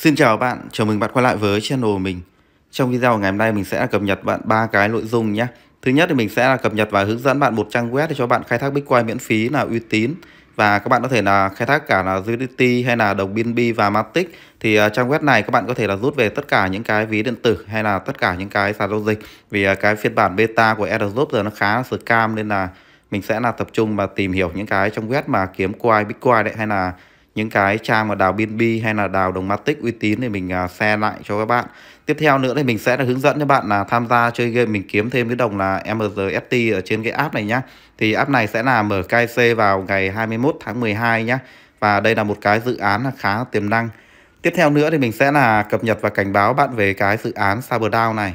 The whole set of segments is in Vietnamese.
Xin chào bạn, chào mừng bạn quay lại với channel của mình. Trong video ngày hôm nay mình sẽ cập nhật bạn ba cái nội dung nhé. Thứ nhất thì mình sẽ là cập nhật và hướng dẫn bạn một trang web để cho bạn khai thác Bitcoin miễn phí là uy tín và các bạn có thể là khai thác cả là USDT hay là đồng BNB và Matic thì à, trang web này các bạn có thể là rút về tất cả những cái ví điện tử hay là tất cả những cái sàn giao dịch vì à, cái phiên bản beta của Airdrop giờ nó khá là scam nên là mình sẽ là tập trung mà tìm hiểu những cái trong web mà kiếm quay Bitcoin đấy hay là những cái trang mà đào BNB hay là đào đồng matic uy tín thì mình à, share lại cho các bạn tiếp theo nữa thì mình sẽ là hướng dẫn cho bạn là tham gia chơi game mình kiếm thêm cái đồng là MRFT ở trên cái app này nhá thì app này sẽ là mở KC vào ngày 21 tháng 12 nhá và đây là một cái dự án là khá tiềm năng tiếp theo nữa thì mình sẽ là cập nhật và cảnh báo bạn về cái dự án Cyberdown này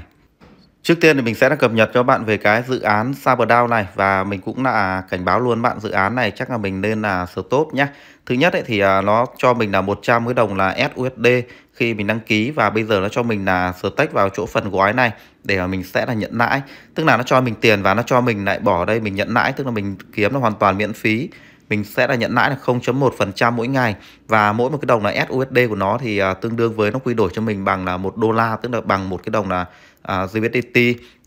Trước tiên thì mình sẽ cập nhật cho bạn về cái dự án Saberdown này và mình cũng là cảnh báo luôn bạn dự án này chắc là mình nên là stop nhé. Thứ nhất ấy thì à, nó cho mình là 100 cái đồng là SUSD khi mình đăng ký và bây giờ nó cho mình là stake vào chỗ phần gói này để mà mình sẽ là nhận lãi. Tức là nó cho mình tiền và nó cho mình lại bỏ đây mình nhận lãi tức là mình kiếm nó hoàn toàn miễn phí mình sẽ là nhận lãi là 0.1% mỗi ngày và mỗi một cái đồng là SUSD của nó thì à, tương đương với nó quy đổi cho mình bằng là một đô la tức là bằng một cái đồng là uh, à, GBTT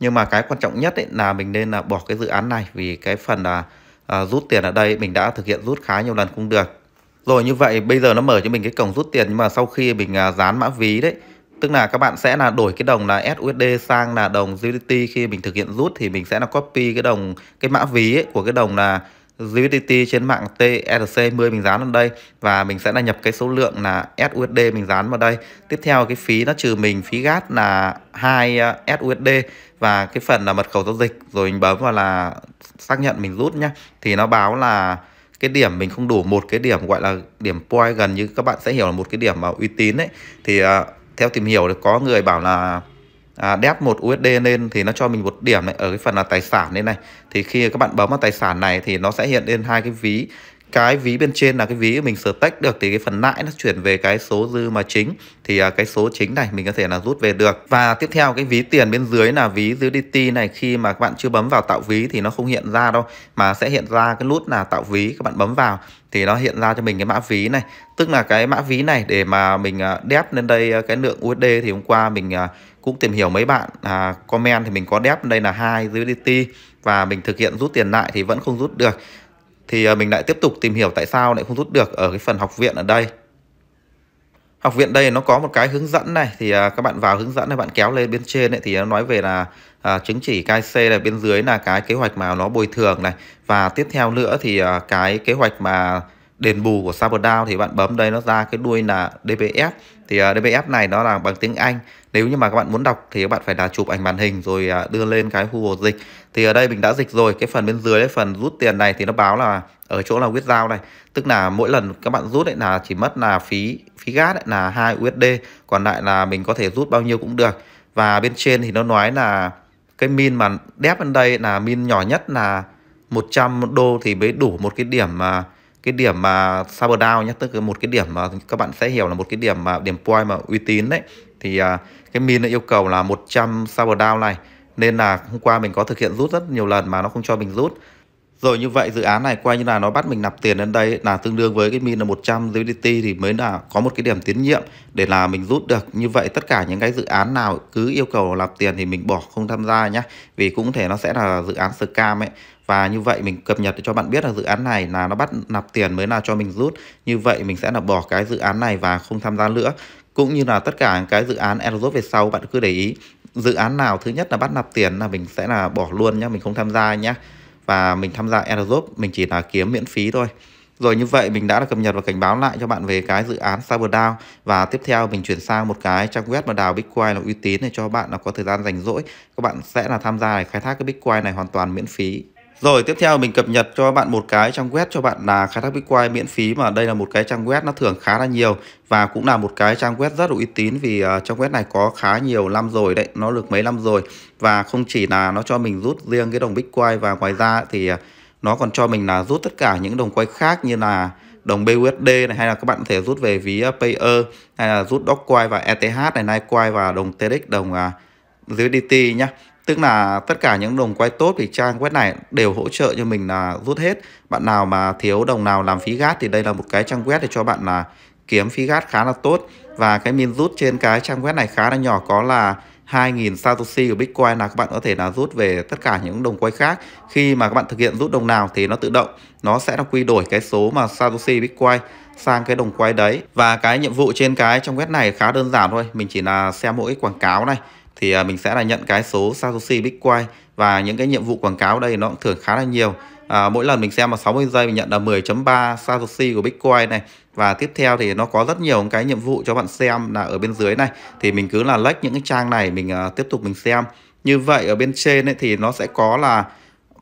nhưng mà cái quan trọng nhất ấy là mình nên là bỏ cái dự án này vì cái phần là uh, à, rút tiền ở đây mình đã thực hiện rút khá nhiều lần cũng được rồi như vậy bây giờ nó mở cho mình cái cổng rút tiền nhưng mà sau khi mình uh, dán mã ví đấy tức là các bạn sẽ là đổi cái đồng là SUSD sang là đồng GBT khi mình thực hiện rút thì mình sẽ là copy cái đồng cái mã ví ấy, của cái đồng là USDT trên mạng TRC10 mình dán vào đây và mình sẽ là nhập cái số lượng là SUSD mình dán vào đây. Tiếp theo cái phí nó trừ mình phí gát là 2 à, SUSD và cái phần là mật khẩu giao dịch rồi mình bấm vào là xác nhận mình rút nhá. Thì nó báo là cái điểm mình không đủ một cái điểm gọi là điểm point gần như các bạn sẽ hiểu là một cái điểm mà uy tín đấy. Thì uh, theo tìm hiểu thì có người bảo là à, đép một USD lên thì nó cho mình một điểm ở cái phần là tài sản lên này thì khi các bạn bấm vào tài sản này thì nó sẽ hiện lên hai cái ví cái ví bên trên là cái ví mình sửa tách được thì cái phần lãi nó chuyển về cái số dư mà chính thì à, cái số chính này mình có thể là rút về được và tiếp theo cái ví tiền bên dưới là ví USDT này khi mà các bạn chưa bấm vào tạo ví thì nó không hiện ra đâu mà sẽ hiện ra cái nút là tạo ví các bạn bấm vào thì nó hiện ra cho mình cái mã ví này tức là cái mã ví này để mà mình à, đép lên đây à, cái lượng USD thì hôm qua mình cũng tìm hiểu mấy bạn à, comment thì mình có đép đây là hai USDT và mình thực hiện rút tiền lại thì vẫn không rút được thì à, mình lại tiếp tục tìm hiểu tại sao lại không rút được ở cái phần học viện ở đây. Học viện đây nó có một cái hướng dẫn này thì à, các bạn vào hướng dẫn này bạn kéo lên bên trên ấy, thì nó nói về là à, chứng chỉ KC là bên dưới là cái kế hoạch mà nó bồi thường này và tiếp theo nữa thì à, cái kế hoạch mà đền bù của Saberdown thì bạn bấm đây nó ra cái đuôi là DPF thì uh, à, DPF này nó là bằng tiếng Anh nếu như mà các bạn muốn đọc thì các bạn phải là chụp ảnh màn hình rồi uh, đưa lên cái Google dịch thì ở đây mình đã dịch rồi cái phần bên dưới cái phần rút tiền này thì nó báo là ở chỗ là huyết giao này tức là mỗi lần các bạn rút ấy là chỉ mất là phí phí gas ấy là 2 USD còn lại là mình có thể rút bao nhiêu cũng được và bên trên thì nó nói là cái min mà đép bên đây là min nhỏ nhất là 100 đô thì mới đủ một cái điểm mà uh, cái điểm mà saber down nhé tức là một cái điểm mà các bạn sẽ hiểu là một cái điểm mà điểm point mà uy tín đấy thì à, cái min yêu cầu là 100 saber down này nên là hôm qua mình có thực hiện rút rất nhiều lần mà nó không cho mình rút rồi như vậy dự án này coi như là nó bắt mình nạp tiền đến đây là tương đương với cái min là 100 USDT thì mới là có một cái điểm tiến nhiệm để là mình rút được. Như vậy tất cả những cái dự án nào cứ yêu cầu nạp tiền thì mình bỏ không tham gia nhé Vì cũng thể nó sẽ là dự án scam ấy và như vậy mình cập nhật cho bạn biết là dự án này là nó bắt nạp tiền mới là cho mình rút như vậy mình sẽ là bỏ cái dự án này và không tham gia nữa cũng như là tất cả cái dự án Eros về sau bạn cứ để ý dự án nào thứ nhất là bắt nạp tiền là mình sẽ là bỏ luôn nhé mình không tham gia nhé và mình tham gia Eros mình chỉ là kiếm miễn phí thôi rồi như vậy mình đã là cập nhật và cảnh báo lại cho bạn về cái dự án CyberDAO và tiếp theo mình chuyển sang một cái trang web mà đào Bitcoin là uy tín để cho bạn là có thời gian rảnh rỗi các bạn sẽ là tham gia để khai thác cái Bitcoin này hoàn toàn miễn phí. Rồi tiếp theo mình cập nhật cho bạn một cái trang web cho bạn là khai thác Bitcoin miễn phí mà đây là một cái trang web nó thưởng khá là nhiều và cũng là một cái trang web rất là uy tín vì ờ, trang web này có khá nhiều năm rồi đấy, nó được mấy năm rồi và không chỉ là nó cho mình rút riêng cái đồng Bitcoin và ngoài ra thì ờ, nó còn cho mình là rút tất cả những đồng quay khác như là đồng BUSD này hay là các bạn có thể rút về ví ờ, Payer hay là rút Dogecoin và ETH này, Litecoin và đồng TEDx, đồng uh, USDT nhé tức là tất cả những đồng quay tốt thì trang web này đều hỗ trợ cho mình là rút hết bạn nào mà thiếu đồng nào làm phí gas thì đây là một cái trang web để cho bạn là kiếm phí gas khá là tốt và cái min rút trên cái trang web này khá là nhỏ có là 2.000 Satoshi của Bitcoin là các bạn có thể là rút về tất cả những đồng quay khác khi mà các bạn thực hiện rút đồng nào thì nó tự động nó sẽ là quy đổi cái số mà Satoshi Bitcoin sang cái đồng quay đấy và cái nhiệm vụ trên cái trang web này khá đơn giản thôi mình chỉ là xem mỗi quảng cáo này thì à, mình sẽ là nhận cái số Satoshi Bitcoin và những cái nhiệm vụ quảng cáo đây nó cũng thưởng khá là nhiều à, mỗi lần mình xem là 60 giây mình nhận là 10.3 Satoshi của Bitcoin này và tiếp theo thì nó có rất nhiều cái nhiệm vụ cho bạn xem là ở bên dưới này thì mình cứ là lách những cái trang này mình uh, tiếp tục mình xem như vậy ở bên trên ấy, thì nó sẽ có là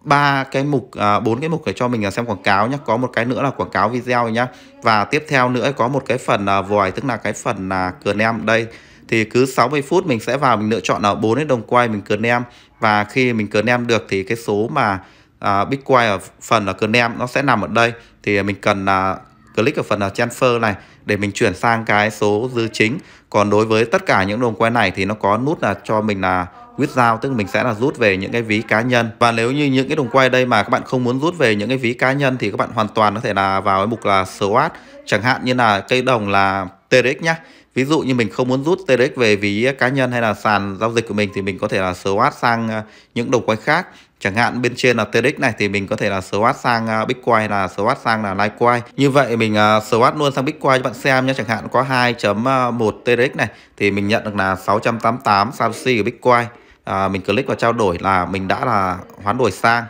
ba cái mục à, bốn à, cái mục để cho mình xem quảng cáo nhé có một cái nữa là quảng cáo video nhá và tiếp theo nữa có một cái phần à, vòi tức là cái phần là cờ nem đây thì cứ 60 phút mình sẽ vào mình lựa chọn ở 4 cái đồng quay mình cờ nem và khi mình cờ nem được thì cái số mà à, big ở phần ở cờ nem nó sẽ nằm ở đây thì mình cần à, click ở phần là transfer này để mình chuyển sang cái số dư chính còn đối với tất cả những đồng quay này thì nó có nút là cho mình là withdraw tức mình sẽ là rút về những cái ví cá nhân và nếu như những cái đồng quay đây mà các bạn không muốn rút về những cái ví cá nhân thì các bạn hoàn toàn có thể là vào cái mục là swap chẳng hạn như là cây đồng là TRX nhé. Ví dụ như mình không muốn rút TRX về ví cá nhân hay là sàn giao dịch của mình thì mình có thể là swap sang ờ, những đồng coin khác. Chẳng hạn bên trên là TRX này thì mình có thể là swap sang ờ, Bitcoin hay là swap sang là Litecoin. Như vậy mình ờ, swap luôn sang Bitcoin cho bạn xem nhé. Chẳng hạn có 2.1 TRX này thì mình nhận được là 688 Satoshi của Bitcoin. À, mình click vào trao đổi là mình đã là hoán đổi sang.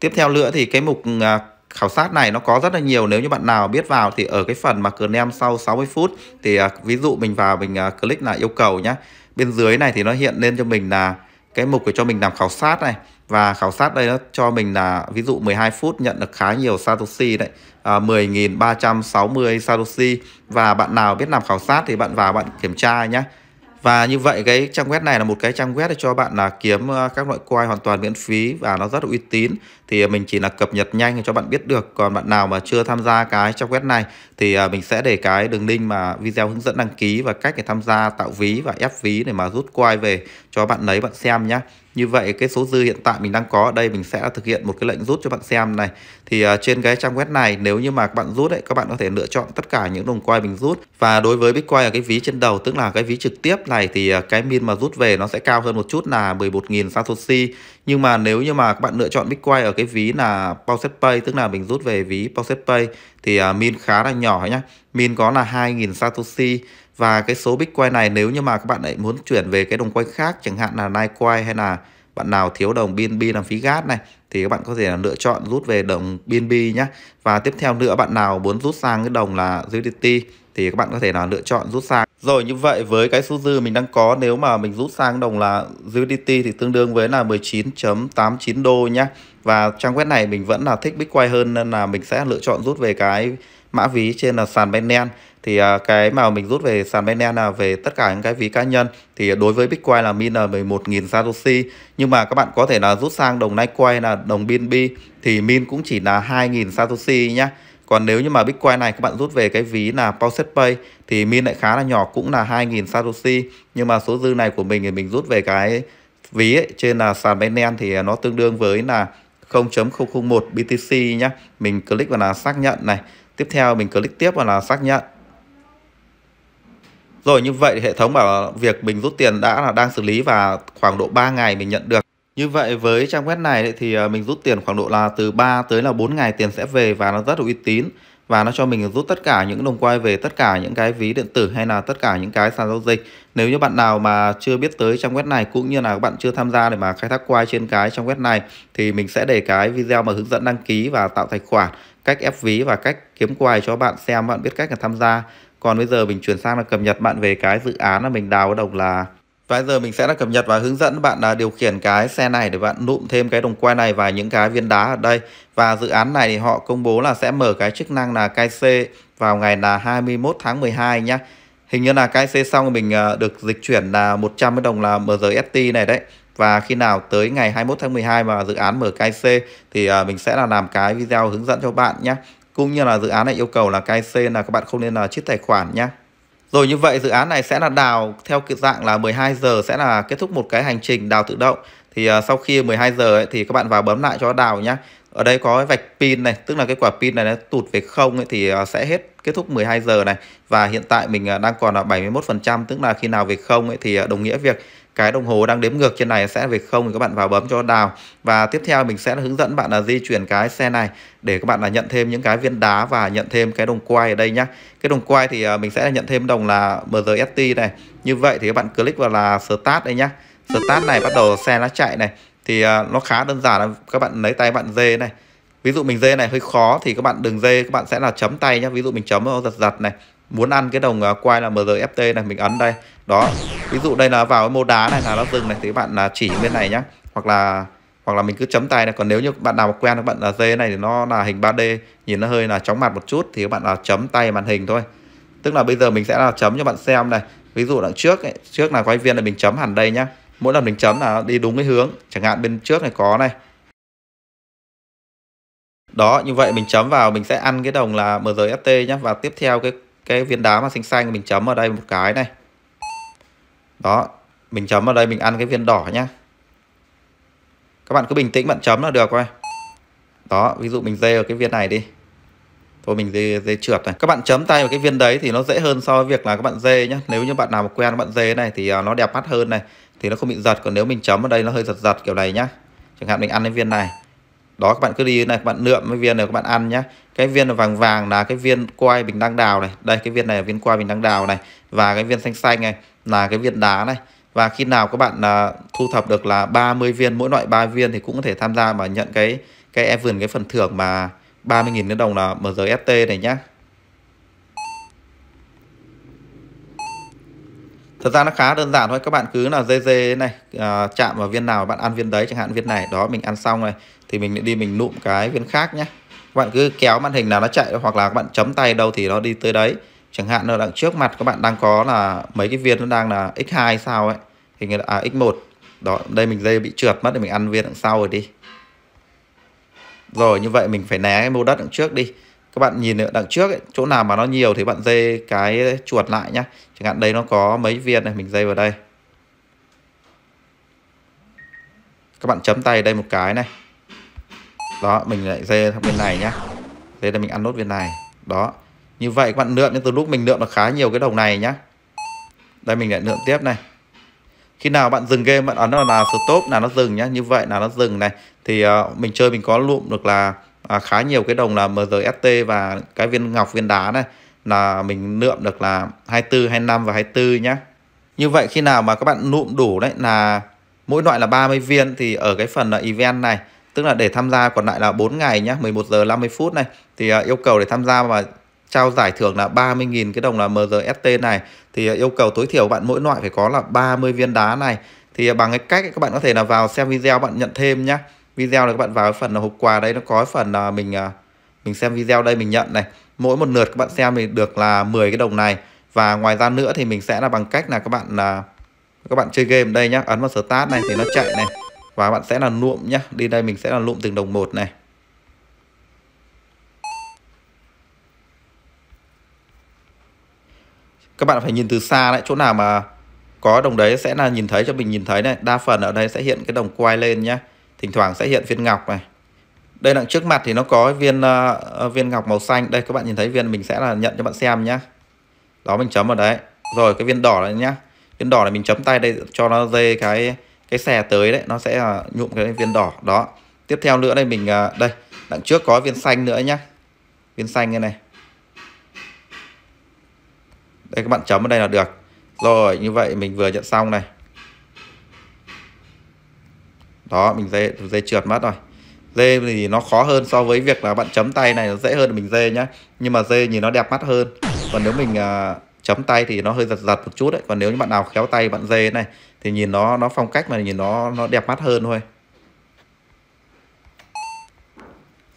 Tiếp theo nữa thì cái mục khảo sát này nó có rất là nhiều nếu như bạn nào biết vào thì ở cái phần mà cờ nem sau 60 phút thì à, ví dụ mình vào mình à, click là yêu cầu nhé. bên dưới này thì nó hiện lên cho mình là cái mục để cho mình làm khảo sát này và khảo sát đây nó cho mình là ví dụ 12 phút nhận được khá nhiều Satoshi đấy à, 10.360 Satoshi và bạn nào biết làm khảo sát thì bạn vào bạn kiểm tra nhé và như vậy cái trang web này là một cái trang web để cho bạn là kiếm ờ, các loại coin hoàn toàn miễn phí và nó rất là uy tín thì à, mình chỉ là cập nhật nhanh cho bạn biết được còn bạn nào mà chưa tham gia cái trang web này thì à, mình sẽ để cái đường link mà video hướng dẫn đăng ký và cách để tham gia tạo ví và ép ví để mà rút coin về cho bạn lấy bạn xem nhé như vậy cái số dư hiện tại mình đang có ở đây mình sẽ thực hiện một cái lệnh rút cho bạn xem này. Thì uh, trên cái trang web này nếu như mà các bạn rút ấy các bạn có thể lựa chọn tất cả những đồng coin mình rút và đối với Bitcoin ở cái ví trên đầu tức là cái ví trực tiếp này thì à, cái min mà rút về nó sẽ cao hơn một chút là 11.000 Satoshi. Nhưng mà nếu như mà các bạn lựa chọn Bitcoin ở cái ví là Pauset Pay tức là mình rút về ví Pauset Pay thì uh, min khá là nhỏ nhá. Min có là 2.000 Satoshi và cái số Bitcoin này nếu như mà các bạn ấy muốn chuyển về cái đồng coin khác chẳng hạn là Litecoin hay là bạn nào thiếu đồng BNB làm phí gas này thì các bạn có thể là lựa chọn rút về đồng BNB nhé. Và tiếp theo nữa bạn nào muốn rút sang cái đồng là USDT thì các bạn có thể là lựa chọn rút sang. Rồi như vậy với cái số dư mình đang có nếu mà mình rút sang đồng là USDT thì tương đương với là 19.89 đô nhá. Và trang web này mình vẫn là thích Bitcoin hơn nên là mình sẽ lựa chọn rút về cái mã ví trên là sàn Binance thì à, cái mà mình rút về sàn Binance là về tất cả những cái ví cá nhân thì đối với Bitcoin là min là 11.000 Satoshi nhưng mà các bạn có thể là rút sang đồng Litecoin là đồng BNB thì min cũng chỉ là 2.000 Satoshi nhé còn nếu như mà Bitcoin này các bạn rút về cái ví là Pauset Pay thì min lại khá là nhỏ cũng là 2.000 Satoshi nhưng mà số dư này của mình thì mình rút về cái ví ấy, trên là sàn Binance thì nó tương đương với là 0.001 BTC nhé Mình click vào là xác nhận này. Tiếp theo mình click tiếp vào là xác nhận. Rồi như vậy hệ thống bảo việc mình rút tiền đã là đang xử lý và khoảng độ 3 ngày mình nhận được. Như vậy với trang web này thì ờ, mình rút tiền khoảng độ là từ 3 tới là 4 ngày tiền sẽ về và nó rất là uy tín và nó cho mình rút tất cả những đồng quay về tất cả những cái ví điện tử hay là tất cả những cái sàn giao dịch. Nếu như bạn nào mà chưa biết tới trang web này cũng như là bạn chưa tham gia để mà khai thác quay trên cái trang web này thì mình sẽ để cái video mà hướng dẫn đăng ký và tạo tài khoản, cách ép ví và cách kiếm quay cho bạn xem bạn biết cách là tham gia còn bây giờ mình chuyển sang là cập nhật bạn về cái dự án mà mình đào cái đồng là và giờ mình sẽ là cập nhật và hướng dẫn bạn là điều khiển cái xe này để bạn nụm thêm cái đồng quay này và những cái viên đá ở đây. Và dự án này thì họ công bố là sẽ mở cái chức năng là cai C vào ngày là 21 tháng 12 nhá. Hình như là cai C xong mình à, được dịch chuyển là 100 đồng là MRST này đấy. Và khi nào tới ngày 21 tháng 12 mà dự án mở cai thì à, mình sẽ là làm cái video hướng dẫn cho bạn nhé cũng như là dự án này yêu cầu là KYC là các bạn không nên là chiết tài khoản nhé. Rồi như vậy dự án này sẽ là đào theo cái dạng là 12 giờ sẽ là kết thúc một cái hành trình đào tự động. Thì à, sau khi 12 giờ ấy, thì các bạn vào bấm lại cho đào nhé. Ở đây có vạch pin này, tức là cái quả pin này nó tụt về không ấy, thì à, sẽ hết kết thúc 12 giờ này và hiện tại mình à, đang còn là 71% tức là khi nào về không thì à, đồng nghĩa việc cái đồng hồ đang đếm ngược trên này sẽ về không thì các bạn vào bấm cho đào và tiếp theo mình sẽ hướng dẫn bạn là di chuyển cái xe này để các bạn là nhận thêm những cái viên đá và nhận thêm cái đồng quay ở đây nhá cái đồng quay thì à, mình sẽ nhận thêm đồng là MGST này như vậy thì các bạn click vào là start đây nhá start này bắt đầu xe nó chạy này thì nó khá đơn giản là các bạn lấy tay bạn dê này ví dụ mình dê này hơi khó thì các bạn đừng dê các bạn sẽ là chấm tay nhé ví dụ mình chấm nó giật giật này muốn ăn cái đồng à, quay là mrft này mình ấn đây đó ví dụ đây là vào cái mô đá này là nó dừng này thì các bạn là chỉ bên này nhá hoặc là hoặc là mình cứ chấm tay này còn nếu như bạn nào mà quen các bạn là dê này thì nó là hình 3D nhìn nó hơi là chóng mặt một chút thì các bạn là chấm tay màn hình thôi tức là bây giờ mình sẽ là chấm cho bạn xem này ví dụ đằng trước ấy, trước là quay viên là mình chấm hẳn đây nhá mỗi lần mình chấm là đi đúng cái hướng chẳng hạn bên trước này có này đó như vậy mình chấm vào mình sẽ ăn cái đồng là MGFT nhé và tiếp theo cái cái viên đá mà xanh xanh mình chấm ở đây một cái này đó mình chấm ở đây mình ăn cái viên đỏ nhá các bạn cứ bình tĩnh bạn chấm là được thôi đó ví dụ mình dê ở cái viên này đi thôi mình dê, dê trượt này các bạn chấm tay vào cái viên đấy thì nó dễ hơn so với việc là các bạn dê nhá nếu như bạn nào mà quen bạn dê này thì à, nó đẹp mắt hơn này thì nó không bị giật còn nếu mình chấm ở đây nó hơi giật giật kiểu này nhá chẳng hạn mình ăn cái viên này đó các bạn cứ đi như này các bạn lượm cái viên này các bạn ăn nhé cái viên vàng vàng là cái viên quai bình đăng đào này đây cái viên này là viên quai bình đăng đào này và cái viên xanh xanh này là cái viên đá này và khi nào các bạn à, thu thập được là 30 viên mỗi loại 3 viên thì cũng có thể tham gia và nhận cái cái event cái phần thưởng mà 30.000 đồng là MGST này nhá Thật ra nó khá đơn giản thôi các bạn cứ là dê dê này à, chạm vào viên nào bạn ăn viên đấy chẳng hạn viên này đó mình ăn xong này thì mình đi mình nụm cái viên khác nhé các bạn cứ kéo màn hình nào nó chạy hoặc là các bạn chấm tay đâu thì nó đi tới đấy chẳng hạn là đằng trước mặt các bạn đang có là mấy cái viên nó đang là x2 sao ấy thì người à, x1 đó đây mình dây bị trượt mất thì mình ăn viên đằng sau rồi đi rồi như vậy mình phải né cái mô đất đằng trước đi các bạn nhìn đằng trước ấy, chỗ nào mà nó nhiều thì bạn dây cái chuột lại nhá chẳng hạn đây nó có mấy viên này mình dây vào đây các bạn chấm tay đây một cái này đó mình lại dê sang bên này nhá đây là mình ăn nốt bên này đó như vậy các bạn lượm nhưng từ lúc mình lượm là khá nhiều cái đồng này nhá đây mình lại lượm tiếp này khi nào bạn dừng game bạn ấn là, là stop là nó dừng nhá như vậy là nó dừng này thì uh, mình chơi mình có lụm được là à, khá nhiều cái đồng là MGST và cái viên ngọc viên đá này là mình lượm được là 24, 25 và 24 nhá. Như vậy khi nào mà các bạn lụm đủ đấy là mỗi loại là 30 viên thì ở cái phần là ờ, event này tức là để tham gia còn lại là 4 ngày nhá 11 giờ 50 phút này thì à, yêu cầu để tham gia và trao giải thưởng là 30.000 cái đồng là MGST này thì à, yêu cầu tối thiểu bạn mỗi loại phải có là 30 viên đá này thì à, bằng cái cách các bạn có thể là vào xem video bạn nhận thêm nhá video là các bạn vào cái phần là hộp quà đây nó có cái phần là mình mình xem video đây mình nhận này mỗi một lượt các bạn xem thì được là 10 cái đồng này và ngoài ra nữa thì mình sẽ là bằng cách là các bạn là các bạn chơi game đây nhá ấn vào start này thì nó chạy này và bạn sẽ là nụm nhá đi đây mình sẽ là nụm từng đồng một này các bạn phải nhìn từ xa đấy chỗ nào mà có đồng đấy sẽ là nhìn thấy cho mình nhìn thấy này đa phần ở đây sẽ hiện cái đồng quay lên nhá thỉnh thoảng sẽ hiện viên ngọc này đây đằng trước mặt thì nó có viên uh, viên ngọc màu xanh đây các bạn nhìn thấy viên mình sẽ là nhận cho bạn xem nhá đó mình chấm vào đấy rồi cái viên đỏ này nhá viên đỏ này mình chấm tay đây cho nó dê cái cái xè tới đấy nó sẽ à, nhụm cái viên đỏ đó tiếp theo nữa đây mình à, đây đằng trước có viên xanh nữa nhá viên xanh như này đây các bạn chấm ở đây là được rồi như vậy mình vừa nhận xong này đó mình dê dê trượt mất rồi dê thì nó khó hơn so với việc là bạn chấm tay này nó dễ hơn mình dê nhá nhưng mà dê nhìn nó đẹp mắt hơn còn nếu mình uh, chấm tay thì nó hơi giật giật một chút đấy còn nếu như bạn nào khéo tay bạn dê này thì nhìn nó nó phong cách mà nhìn nó nó đẹp mắt hơn thôi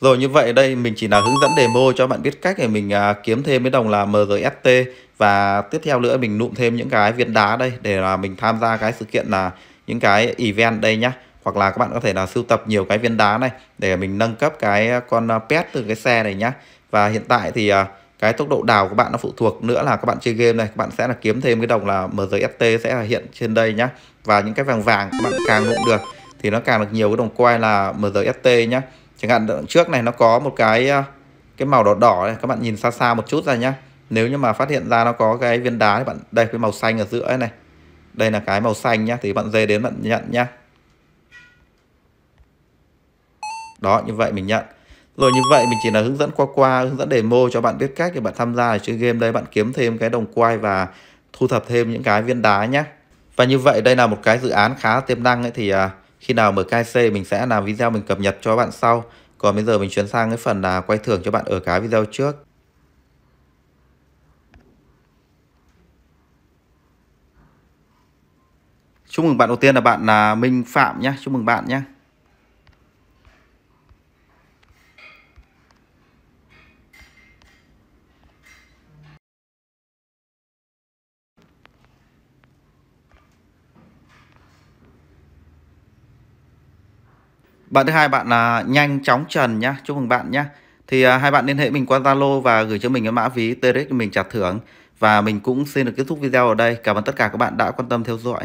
Rồi như vậy đây mình chỉ là hướng dẫn demo cho bạn biết cách để mình à, kiếm thêm cái đồng là MGST và tiếp theo nữa mình nụm thêm những cái viên đá đây để là mình tham gia cái sự kiện là những cái event đây nhá. Hoặc là các bạn có thể là sưu tập nhiều cái viên đá này để mình nâng cấp cái con à, pet từ cái xe này nhá. Và hiện tại thì à, cái tốc độ đào của bạn nó phụ thuộc nữa là các bạn chơi game này các bạn sẽ là kiếm thêm cái đồng là MGFT sẽ là hiện trên đây nhá và những cái vàng vàng các bạn càng cũng được thì nó càng được nhiều cái đồng quay là MGFT nhá chẳng hạn trước này nó có một cái à, cái màu đỏ đỏ này các bạn nhìn xa xa một chút ra nhá nếu như mà phát hiện ra nó có cái viên đá thì bạn đây cái màu xanh ở giữa này đây là cái màu xanh nhá thì bạn dê đến bạn nhận nhá đó như vậy mình nhận rồi như vậy mình chỉ là hướng dẫn qua qua hướng dẫn demo cho bạn biết cách để bạn tham gia chơi game đây bạn kiếm thêm cái đồng quay và thu thập thêm những cái viên đá nhé và như vậy đây là một cái dự án khá tiềm năng ấy thì à, khi nào mở KC mình sẽ làm video mình cập nhật cho bạn sau còn bây giờ mình chuyển sang cái phần là quay thưởng cho bạn ở cái video trước Chúc mừng bạn đầu tiên là bạn là Minh Phạm nhé. Chúc mừng bạn nhé. Bạn thứ hai bạn là nhanh chóng Trần nhá. Chúc mừng bạn nhá. Thì à, hai bạn liên hệ mình qua Zalo và gửi cho mình cái mã ví TRX mình trả thưởng. Và mình cũng xin được kết thúc video ở đây. Cảm ơn tất cả các bạn đã quan tâm theo dõi.